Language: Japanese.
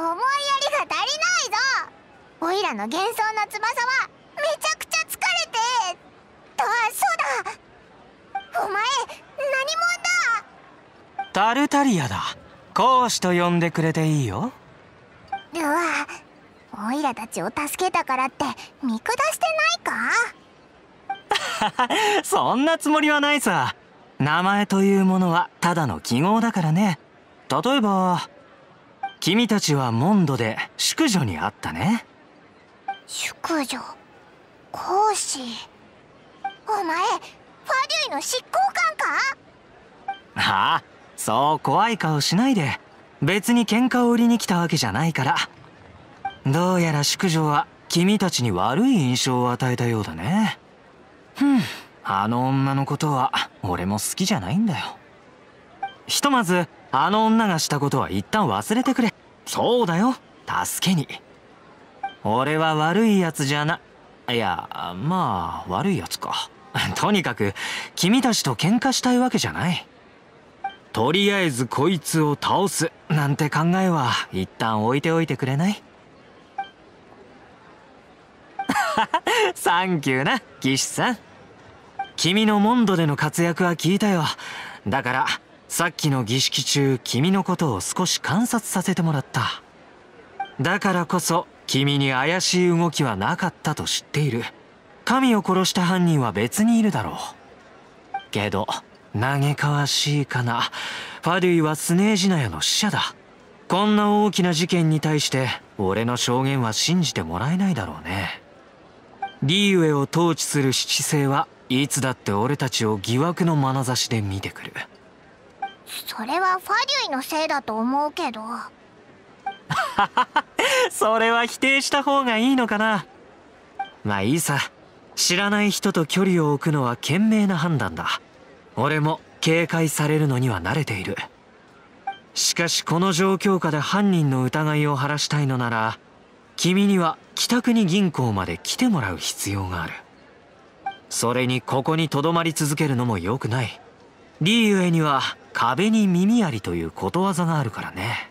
思いやりが足りないぞおいらの幻想の翼はめちゃくちゃ疲れてあそうだお前何者だタルタリアだ講師と呼んでくれていいようわおいらたちを助けたからって見下してないか そんなつもりはないさ名前というものはただの記号だからね例えば君たちはモンドで宿女に会ったね宿女講師お前ファデュイの執行官かああそう怖い顔しないで別に喧嘩を売りに来たわけじゃないからどうやら宿女は君たちに悪い印象を与えたようだねふんあの女のことは俺も好きじゃないんだよひとまずあの女がしたことは一旦忘れてくれそうだよ助けに俺は悪いやつじゃないやまあ悪いやつか とにかく君たちと喧嘩したいわけじゃないとりあえずこいつを倒すなんて考えは一旦置いておいてくれない サンキューな騎士さん君のモンドでの活躍は聞いたよだからさっきの儀式中君のことを少し観察させてもらっただからこそ君に怪しい動きはなかったと知っている神を殺した犯人は別にいるだろうけど嘆かわしいかなファデュイはスネージナヤの死者だこんな大きな事件に対して俺の証言は信じてもらえないだろうねリーウェを統治する七星はいつだって俺たちを疑惑の眼差しで見てくるそれはファデュイのせいだと思うけど それは否定した方がいいのかなまあいいさ知らない人と距離を置くのは賢明な判断だ俺も警戒されるのには慣れているしかしこの状況下で犯人の疑いを晴らしたいのなら君には北国銀行まで来てもらう必要があるそれにここにとどまり続けるのも良くないリーウェイには壁に耳ありということわざがあるからね